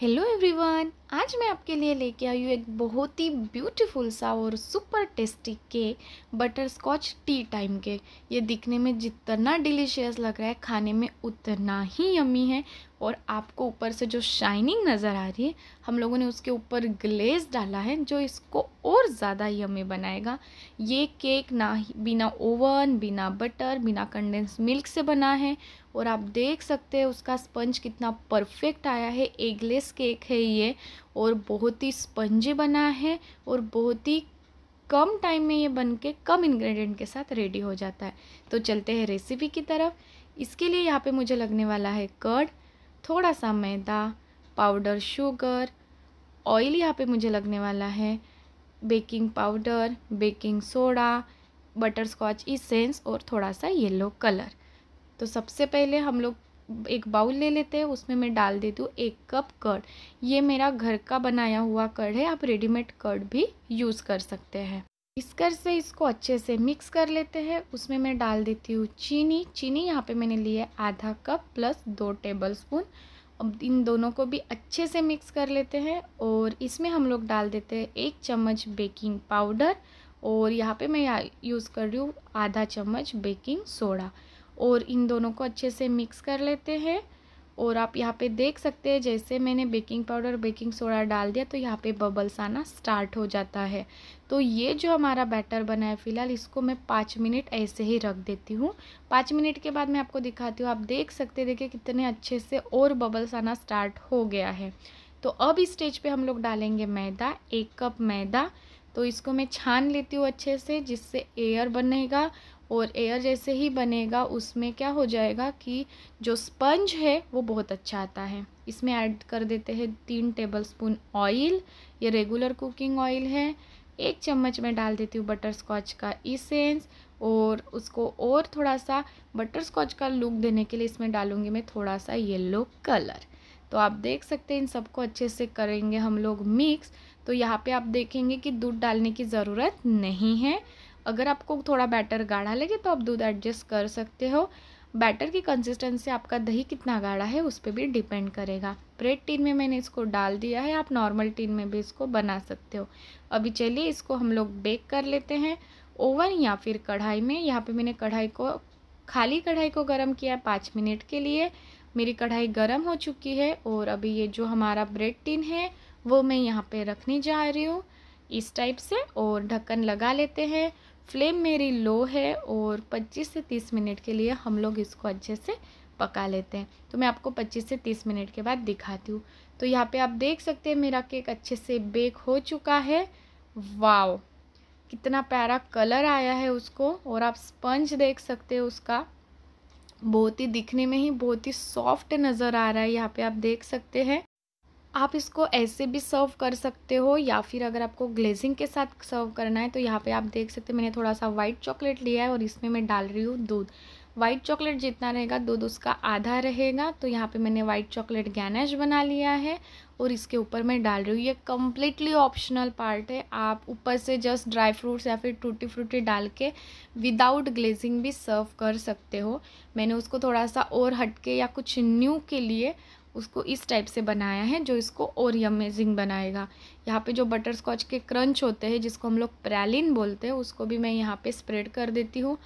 Hello everyone. आज मैं आपके लिए लेके आई हूँ एक बहुत ही ब्यूटीफुल सा और super tasty cake butterscotch tea time के ये दिखने में जितना डिलीशियस लग रहा है खाने में उतना ही यमी है और आपको ऊपर से जो शाइनिंग नज़र आ रही है हम लोगों ने उसके ऊपर ग्लेज डाला है जो इसको और ज़्यादा यमी बनाएगा ये केक ना ही बिना ओवन बिना बटर बिना कंडेंस मिल्क से बना है और आप देख सकते हैं उसका स्पंज कितना परफेक्ट आया है एगलेस केक है ये और बहुत ही स्पंजी बना है और बहुत ही कम टाइम में ये बन के कम इंग्रेडिएंट के साथ रेडी हो जाता है तो चलते हैं रेसिपी की तरफ इसके लिए यहाँ पे मुझे लगने वाला है कर्ड थोड़ा सा मैदा पाउडर शुगर ऑयल यहाँ पे मुझे लगने वाला है baking powder baking soda butterscotch essence और थोड़ा सा येलो कलर तो सबसे पहले हम लोग एक बाउल ले लेते हैं उसमें मैं डाल देती हूँ एक कप कर्ड ये मेरा घर का बनाया हुआ कर्ड है आप रेडीमेड कर्ड भी यूज़ कर सकते हैं मिक्सकर से इसको अच्छे से मिक्स कर लेते हैं उसमें मैं डाल देती हूँ चीनी चीनी यहाँ पे मैंने ली है आधा कप प्लस दो टेबल स्पून अब इन दोनों को भी अच्छे से मिक्स कर लेते हैं और इसमें हम लोग डाल देते हैं एक चम्मच बेकिंग पाउडर और यहाँ पे मैं यूज़ कर रही हूँ आधा चम्मच बेकिंग सोडा और इन दोनों को अच्छे से मिक्स कर लेते हैं और आप यहाँ पे देख सकते हैं जैसे मैंने बेकिंग पाउडर बेकिंग सोडा डाल दिया तो यहाँ पे बबल्स आना स्टार्ट हो जाता है तो ये जो हमारा बैटर बना है फ़िलहाल इसको मैं पाँच मिनट ऐसे ही रख देती हूँ पाँच मिनट के बाद मैं आपको दिखाती हूँ आप देख सकते देखिए कितने अच्छे से और बबल्स आना स्टार्ट हो गया है तो अब इस स्टेज पर हम लोग डालेंगे मैदा एक कप मैदा तो इसको मैं छान लेती हूँ अच्छे से जिससे एयर बनेगा और एयर जैसे ही बनेगा उसमें क्या हो जाएगा कि जो स्पंज है वो बहुत अच्छा आता है इसमें ऐड कर देते हैं तीन टेबल स्पून ऑयल ये रेगुलर कुकिंग ऑयल है एक चम्मच में डाल देती हूँ बटर स्कॉच का इसेंस और उसको और थोड़ा सा बटर स्कॉच का लुक देने के लिए इसमें डालूंगी मैं थोड़ा सा येलो कलर तो आप देख सकते हैं इन सबको अच्छे से करेंगे हम लोग मिक्स तो यहाँ पे आप देखेंगे कि दूध डालने की ज़रूरत नहीं है अगर आपको थोड़ा बैटर गाढ़ा लगे तो आप दूध एडजस्ट कर सकते हो बैटर की कंसिस्टेंसी आपका दही कितना गाढ़ा है उस पर भी डिपेंड करेगा ब्रेड टिन में मैंने इसको डाल दिया है आप नॉर्मल टिन में भी इसको बना सकते हो अभी चलिए इसको हम लोग बेक कर लेते हैं ओवन या फिर कढ़ाई में यहाँ पे मैंने कढ़ाई को खाली कढ़ाई को गर्म किया है पाँच मिनट के लिए मेरी कढ़ाई गर्म हो चुकी है और अभी ये जो हमारा ब्रेड टिन है वो मैं यहाँ पर रखने जा रही हूँ इस टाइप से और ढक्कन लगा लेते हैं फ्लेम मेरी लो है और 25 से 30 मिनट के लिए हम लोग इसको अच्छे से पका लेते हैं तो मैं आपको 25 से 30 मिनट के बाद दिखाती हूँ तो यहाँ पे आप देख सकते हैं मेरा केक अच्छे से बेक हो चुका है वाव कितना प्यारा कलर आया है उसको और आप स्पंज देख सकते हैं उसका बहुत ही दिखने में ही बहुत ही सॉफ्ट नज़र आ रहा है यहाँ पे आप देख सकते हैं आप इसको ऐसे भी सर्व कर सकते हो या फिर अगर आपको ग्लेजिंग के साथ सर्व करना है तो यहाँ पे आप देख सकते हैं मैंने थोड़ा सा वाइट चॉकलेट लिया है और इसमें मैं डाल रही हूँ दूध वाइट चॉकलेट जितना रहेगा दूध उसका आधा रहेगा तो यहाँ पे मैंने वाइट चॉकलेट गैनेश बना लिया है और इसके ऊपर मैं डाल रही हूँ ये कम्प्लीटली ऑप्शनल पार्ट है आप ऊपर से जस्ट ड्राई फ्रूट्स या फिर टूटी फ्रूटी डाल के विदाउट ग्लेजिंग भी सर्व कर सकते हो मैंने उसको थोड़ा सा और हटके या कुछ न्यू के लिए उसको इस टाइप से बनाया है जो इसको और अमेजिंग बनाएगा यहाँ पे जो बटर स्कॉच के क्रंच होते हैं जिसको हम लोग प्रैलिन बोलते हैं उसको भी मैं यहाँ पे स्प्रेड कर देती हूँ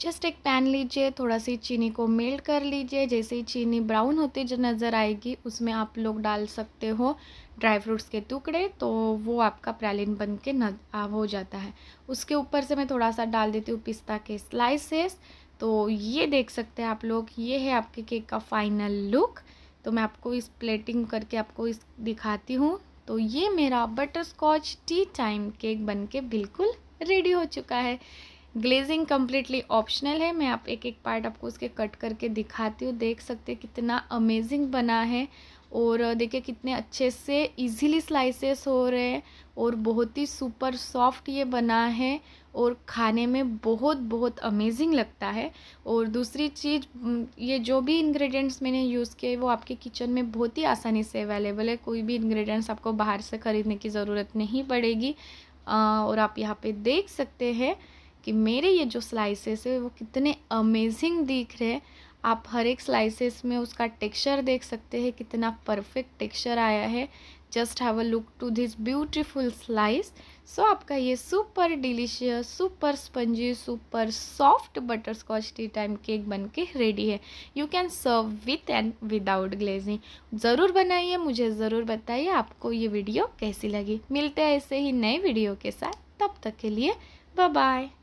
जस्ट एक पैन लीजिए थोड़ा सी चीनी को मेल्ट कर लीजिए जैसे ही चीनी ब्राउन होती जो नज़र आएगी उसमें आप लोग डाल सकते हो ड्राई फ्रूट्स के टुकड़े तो वो आपका प्रैलिन बन के न हो जाता है उसके ऊपर से मैं थोड़ा सा डाल देती हूँ पिस्ता के स्लाइसेस तो ये देख सकते हैं आप लोग ये है आपके केक का फाइनल लुक तो मैं आपको इस प्लेटिंग करके आपको इस दिखाती हूँ तो ये मेरा butterscotch tea time cake बनके बिल्कुल रेडी हो चुका है ग्लेजिंग कम्प्लीटली ऑप्शनल है मैं आप एक एक पार्ट आपको उसके कट करके दिखाती हूँ देख सकते कितना अमेजिंग बना है और देखिए कितने अच्छे से इजीली स्लाइसेस हो रहे हैं और बहुत ही सुपर सॉफ्ट ये बना है और खाने में बहुत बहुत अमेजिंग लगता है और दूसरी चीज़ ये जो भी इंग्रेडिएंट्स मैंने यूज़ किए वो आपके किचन में बहुत ही आसानी से अवेलेबल है कोई भी इंग्रेडिएंट्स आपको बाहर से ख़रीदने की ज़रूरत नहीं पड़ेगी और आप यहाँ पर देख सकते हैं कि मेरे ये जो स्लाइसेस है वो कितने अमेजिंग दिख रहे हैं आप हर एक स्लाइसेस में उसका टेक्सचर देख सकते हैं कितना परफेक्ट टेक्सचर आया है just have a look to this beautiful slice so आपका ये super delicious super spongy super soft butterscotch tea time cake बन के रेडी है you can serve with and without glazing ज़रूर बनाइए मुझे ज़रूर बताइए आपको ये वीडियो कैसी लगी मिलते हैं ऐसे ही नए वीडियो के साथ तब तक के लिए बाय बाय